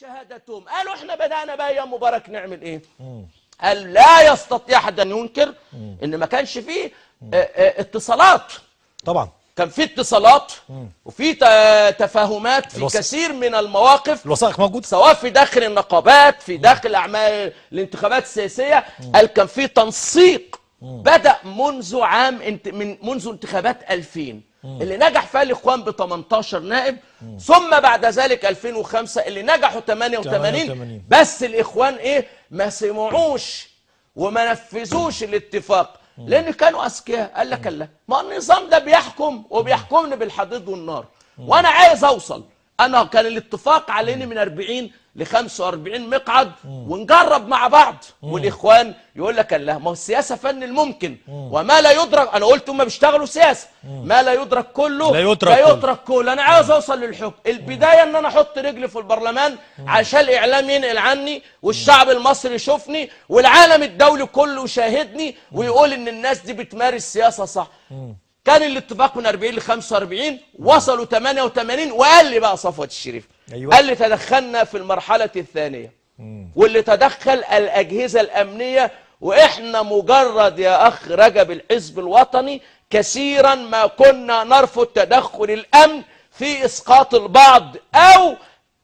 شهادتهم قالوا احنا بدأنا بقى ايام مبارك نعمل ايه قال لا يستطيع احد ان ينكر ان ما كانش فيه آه، آه، اتصالات طبعا كان في اتصالات وفي تفاهمات في الوصف. كثير من المواقف الوثائق موجوده سواء في داخل النقابات في داخل اعمال الانتخابات السياسيه قال كان في تنسيق بدا منذ عام انت من منذ انتخابات 2000 اللي نجح فيها الاخوان ب 18 نائب ثم بعد ذلك 2005 اللي نجحوا 88 بس الاخوان ايه ما سمعوش وما نفذوش الاتفاق لان كانوا اذكياء قال لك لا ما النظام ده بيحكم وبيحكمني بالحديد والنار وانا عايز اوصل انا كان الاتفاق علينا من 40 ل 45 مقعد ونجرب مع بعض والاخوان يقول لك لا ما هو السياسه فن الممكن وما لا يدرك انا قلت هم بيشتغلوا سياسه ما لا يدرك كله لا يترك, لا يترك كله. كله انا عاوز اوصل للحكم البدايه ان انا احط رجلي في البرلمان عشان الاعلام ينقل عني والشعب المصري يشوفني والعالم الدولي كله يشاهدني ويقول ان الناس دي بتمارس سياسه صح كان الاتفاق من 40 ل 45 وصلوا 88 وقال لي بقى صفوه الشريف أيوة. قال لي تدخلنا في المرحله الثانيه واللي تدخل الاجهزه الامنيه واحنا مجرد يا اخ رجب الحزب الوطني كثيرا ما كنا نرفض تدخل الامن في اسقاط البعض او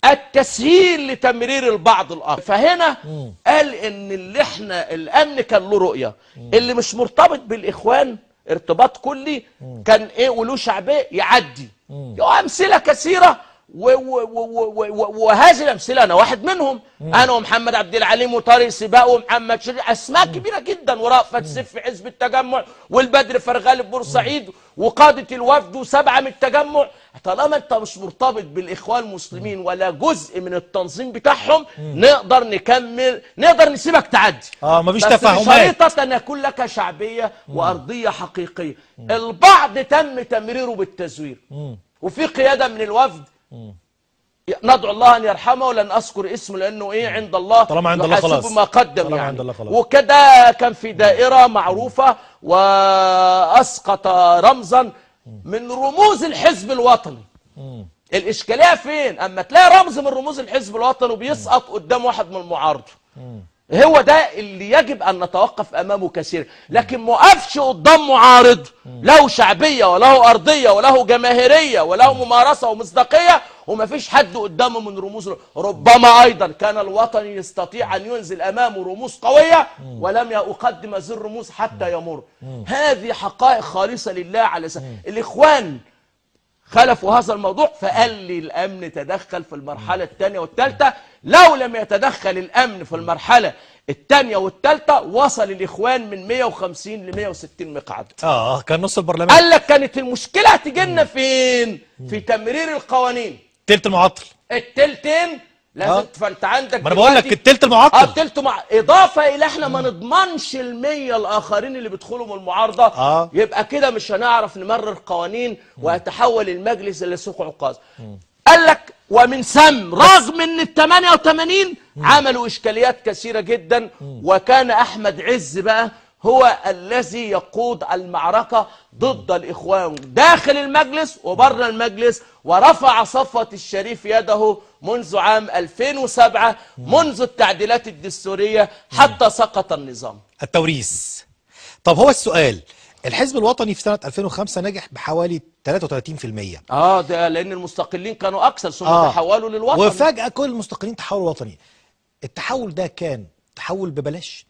التسهيل لتمرير البعض الاخر فهنا مم. قال ان اللي احنا الامن كان له رؤيه اللي مش مرتبط بالاخوان ارتباط كلي كان ايه ولو شعبيه يعدي امثله كثيره وهذه الامثله انا واحد منهم مم. انا ومحمد عبد العليم وطارق سباق ومحمد شريف اسماء مم. كبيره جدا ورأفت سيف في حزب التجمع والبدر فرغالي في بورسعيد وقاده الوفد وسبعه من التجمع طالما انت مش مرتبط بالاخوان المسلمين ولا جزء من التنظيم بتاعهم مم. نقدر نكمل نقدر نسيبك تعدي اه مفيش تفاهمات شريطه ان يكون لك شعبيه وارضيه حقيقيه البعض تم تمريره بالتزوير وفي قياده من الوفد ندعو الله ان يرحمه ولن اذكر اسمه لانه ايه عند الله طالما عند الله خلاص ما قدم طالما يعني عند الله خلاص وكده كان في دائره معروفه واسقط رمزا من رموز الحزب الوطني الاشكاليه فين اما تلاقي رمز من رموز الحزب الوطني وبيسقط قدام واحد من المعارضه هو ده اللي يجب ان نتوقف امامه كثيرا لكن ما وقفش قدام معارض له شعبيه وله ارضيه وله جماهيريه وله ممارسه ومصداقيه ومفيش حد قدامه من رموز ربما ايضا كان الوطني يستطيع ان ينزل امامه رموز قويه ولم يقدم هذه الرموز حتى يمر هذه حقائق خالصه لله على سبيل الاخوان خلفوا هذا الموضوع فقال لي الأمن تدخل في المرحلة الثانية والثالثة لو لم يتدخل الأمن في المرحلة الثانية والثالثة وصل الإخوان من 150 ل 160 مقعد آه كان نص البرلمان قال لك كانت المشكلة هتجي لنا فين؟ في تمرير القوانين تلت المعطل التلتين لازم آه. فانت عندك ما انا بقول لك التلت المعطل اه التلت مع... اضافه الى احنا ما نضمنش ال100 الاخرين اللي بيدخلوا من المعارضه آه. يبقى كده مش هنعرف نمرر قوانين ويتحول المجلس الى سوق عكاظ قال لك ومن ثم رغم ان ال 88 عملوا اشكاليات كثيره جدا وكان احمد عز بقى هو الذي يقود المعركة ضد الإخوان داخل المجلس وبره المجلس ورفع صفوة الشريف يده منذ عام 2007 منذ التعديلات الدستورية حتى سقط النظام التوريث طب هو السؤال الحزب الوطني في سنة 2005 نجح بحوالي 33% اه ده لأن المستقلين كانوا أكثر ثم آه تحولوا للوطن وفجأة كل المستقلين تحولوا وطني التحول ده كان تحول ببلاش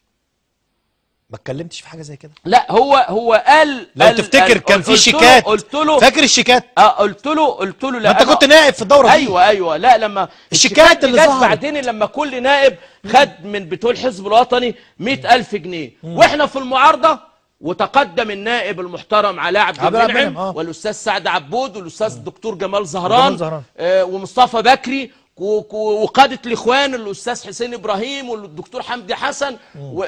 ما اتكلمتش في حاجه زي كده لا هو هو قال لو قال تفتكر قال كان في شيكات قلت له فاكر الشيكات اه قلت له قلت له لا انت كنت نائب في الدوره أيوة دي ايوه ايوه لا لما الشيكات اللي ظهرت بعدين لما كل نائب خد من بتوع الحزب الوطني 100000 جنيه واحنا في المعارضه وتقدم النائب المحترم علاء عبد المنعم آه. والاستاذ سعد عبود والاستاذ الدكتور جمال زهران, جمال زهران. آه ومصطفى بكري وقاده الاخوان الاستاذ حسين ابراهيم والدكتور حمدي حسن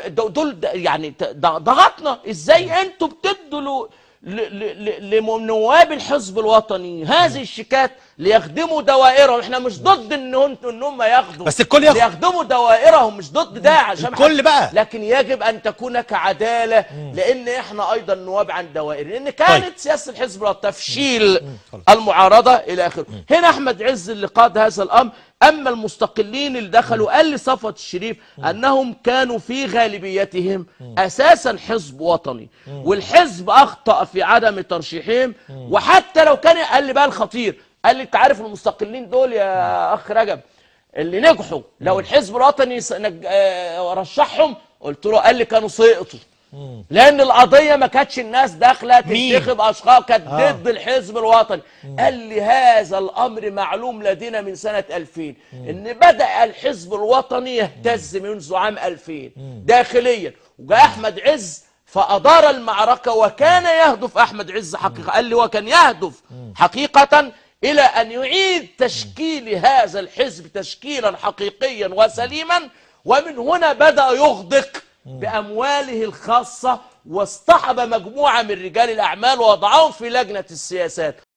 دول يعني ضغطنا ازاي انتوا بتدوا لنواب الحزب الوطني هذه الشيكات ليخدموا دوائرهم احنا مش ضد ان ان هم ياخدوا بس الكل ياخد ليخدموا دوائرهم مش ضد داعش الكل بقى لكن يجب ان تكون كعداله لان احنا ايضا نواب عن دوائر لان كانت طيب. سياسه الحزب الوطني تفشيل المعارضه الى اخره هنا احمد عز اللي قاد هذا الامر أما المستقلين اللي دخلوا قال لي صفوت الشريف أنهم كانوا في غالبيتهم أساسا حزب وطني والحزب أخطأ في عدم ترشيحهم وحتى لو كان قال لي بقى الخطير قال لي أنت عارف المستقلين دول يا أخ رجب اللي نجحوا لو الحزب الوطني آه، رشحهم قلت له قال لي كانوا سقطوا لان القضيه ما كانتش الناس داخله تنتخب اشخاص كانت آه. ضد الحزب الوطني مم. قال لي هذا الامر معلوم لدينا من سنه 2000 مم. ان بدا الحزب الوطني يهتز منذ عام 2000 مم. داخليا وجاء احمد عز فادار المعركه وكان يهدف احمد عز حقيقه قال لي وكان يهدف حقيقه الى ان يعيد تشكيل هذا الحزب تشكيلا حقيقيا وسليما ومن هنا بدا يغدق بأمواله الخاصة واصطحب مجموعة من رجال الأعمال ووضعهم في لجنة السياسات